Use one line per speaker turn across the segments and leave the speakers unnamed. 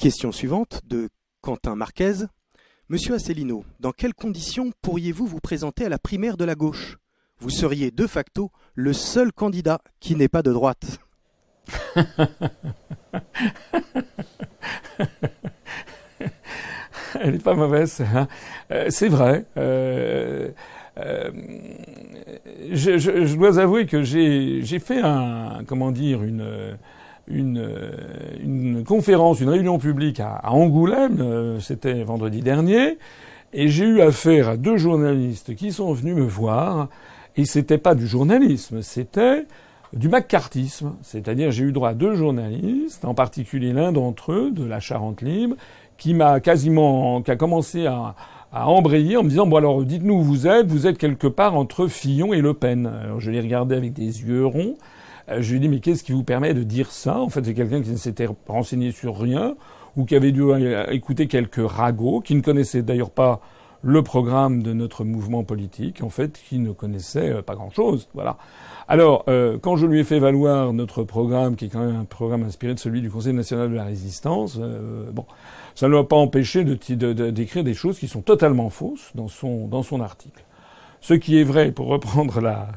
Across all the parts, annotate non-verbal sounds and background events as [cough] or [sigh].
Question suivante de Quentin Marquez. Monsieur Asselineau, dans quelles conditions pourriez-vous vous présenter à la primaire de la gauche Vous seriez de facto le seul candidat qui n'est pas de droite. [laughs] Elle n'est pas mauvaise. Hein. Euh, c'est vrai. Euh, euh, je, je, dois avouer que j'ai fait un, comment dire, une, une, euh, une conférence, une réunion publique à, Angoulême, euh, c'était vendredi dernier, et j'ai eu affaire à deux journalistes qui sont venus me voir, et c'était pas du journalisme, c'était du macartisme, c'est-à-dire j'ai eu droit à deux journalistes, en particulier l'un d'entre eux, de la Charente Libre, qui m'a quasiment, qui a commencé à, à embrayer en me disant bon alors dites-nous où vous êtes, vous êtes quelque part entre Fillon et Le Pen. Alors, je l'ai regardé avec des yeux ronds. Euh, je lui ai dit, mais qu'est-ce qui vous permet de dire ça En fait, c'est quelqu'un qui ne s'était renseigné sur rien, ou qui avait dû euh, écouter quelques ragots, qui ne connaissait d'ailleurs pas le programme de notre mouvement politique, en fait, qui ne connaissait euh, pas grand-chose. Voilà. Alors, quand je lui ai fait valoir notre programme, qui est quand même un programme inspiré de celui du Conseil national de la résistance, bon, ça ne l'a pas empêché d'écrire de, des choses qui sont totalement fausses dans son, dans son article. Ce qui est vrai, pour reprendre [laughs]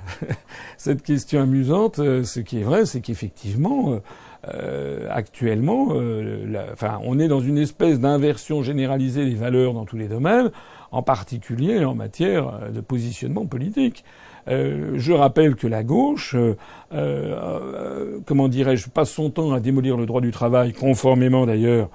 cette question amusante, euh, ce qui est vrai, c'est qu'effectivement, euh, euh, actuellement, enfin, on est dans une espèce d'inversion généralisée des valeurs dans tous les domaines, en particulier en matière de positionnement politique. je rappelle que la gauche, comment dirais-je, passe son temps à démolir le droit du travail, conformément d'ailleurs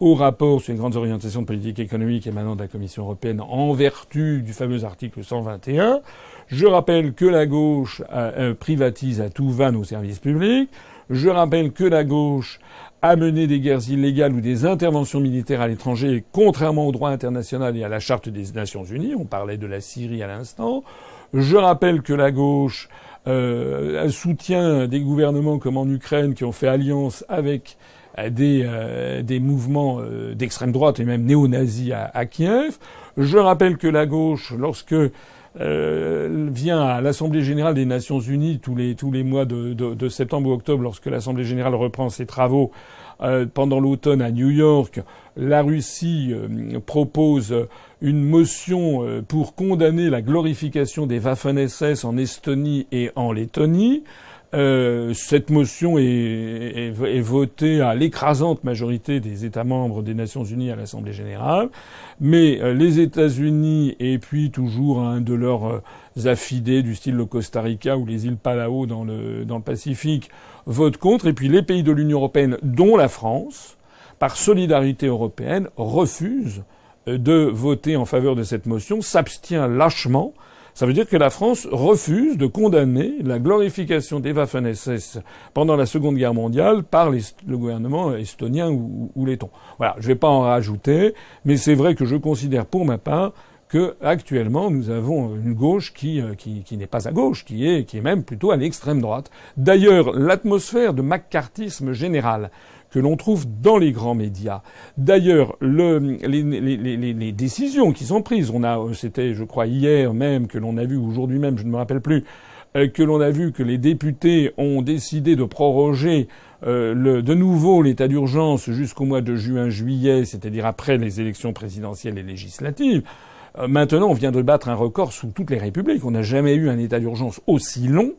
au rapport sur les grandes orientations politiques politique économique émanant de la Commission européenne en vertu du fameux article 121. Je rappelle que la gauche euh, euh, privatise à tout va nos services publics. Je rappelle que la gauche a mené des guerres illégales ou des interventions militaires à l'étranger, contrairement au droit international et à la charte des Nations Unies. On parlait de la Syrie à l'instant. Je rappelle que la gauche euh, soutient des gouvernements comme en Ukraine qui ont fait alliance avec euh, des, mouvements euh, d'extrême droite et même néo-nazis à, Kiev. Je rappelle que la gauche, lorsque euh, vient à l'Assemblée générale des Nations unies tous les, tous les mois de, septembre ou octobre, lorsque l'Assemblée générale reprend ses travaux, euh, pendant l'automne à New York, la Russie propose une motion pour condamner la glorification des Waffen-SS en Estonie et en Lettonie. Euh, cette motion est, votée à l'écrasante majorité des États membres des Nations Unies à l'Assemblée générale, mais euh, les États-Unis et puis toujours un de leurs euh, affidés du style le Costa Rica ou les îles Palao dans le, dans le Pacifique votent contre, et puis les pays de l'Union européenne, dont la France, par solidarité européenne, refusent de voter en faveur de cette motion, s'abstient lâchement. Ça veut dire que la France refuse de condamner la glorification des Waffen-SS pendant la Seconde Guerre mondiale par le gouvernement estonien ou, letton. Voilà, je ne vais pas en rajouter, mais c'est vrai que je considère pour ma part que actuellement nous avons une gauche qui, euh, qui, n'est pas à gauche, qui est, qui est même plutôt à l'extrême droite. D'ailleurs, l'atmosphère de maccartisme général, que l'on trouve dans les grands médias. D'ailleurs, le, les, décisions qui sont prises, on a, euh, c'était, je crois, hier même que l'on a vu, aujourd'hui même, je ne me rappelle plus, euh, que l'on a vu que les députés ont décidé de proroger euh, de nouveau l'état d'urgence jusqu'au mois de juin-juillet, c'est-à-dire après les élections présidentielles et législatives. maintenant, on vient de battre un record sous toutes les républiques. On n'a jamais eu un état d'urgence aussi long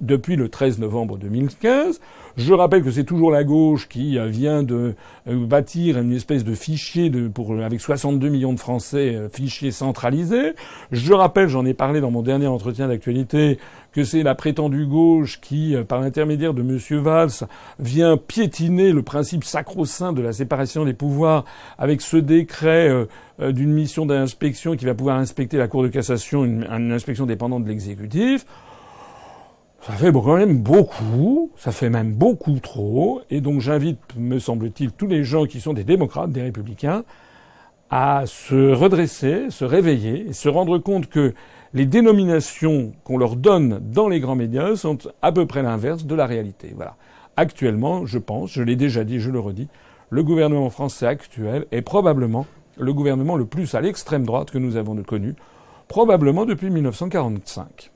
depuis le 13 novembre 2015. Je rappelle que c'est toujours la gauche qui euh, vient de euh, bâtir une espèce de fichier de, pour, euh, avec 62 millions de Français, fichier centralisé. Je rappelle, j'en ai parlé dans mon dernier entretien d'actualité, que c'est la prétendue gauche qui, par l'intermédiaire de M. Valls, vient piétiner le principe sacro-saint de la séparation des pouvoirs avec ce décret d'une mission d'inspection qui va pouvoir inspecter la Cour de cassation, une inspection dépendante de l'exécutif. Ça fait quand même beaucoup, ça fait même beaucoup trop, et donc j'invite, me semble-t-il, tous les gens qui sont des démocrates, des républicains, à se redresser, se réveiller, et se rendre compte que les dénominations qu'on leur donne dans les grands médias sont à peu près l'inverse de la réalité. Voilà. Actuellement, je pense, je l'ai déjà dit, je le redis, le gouvernement français actuel est probablement le gouvernement le plus à l'extrême droite que nous avons connu, probablement depuis 1945.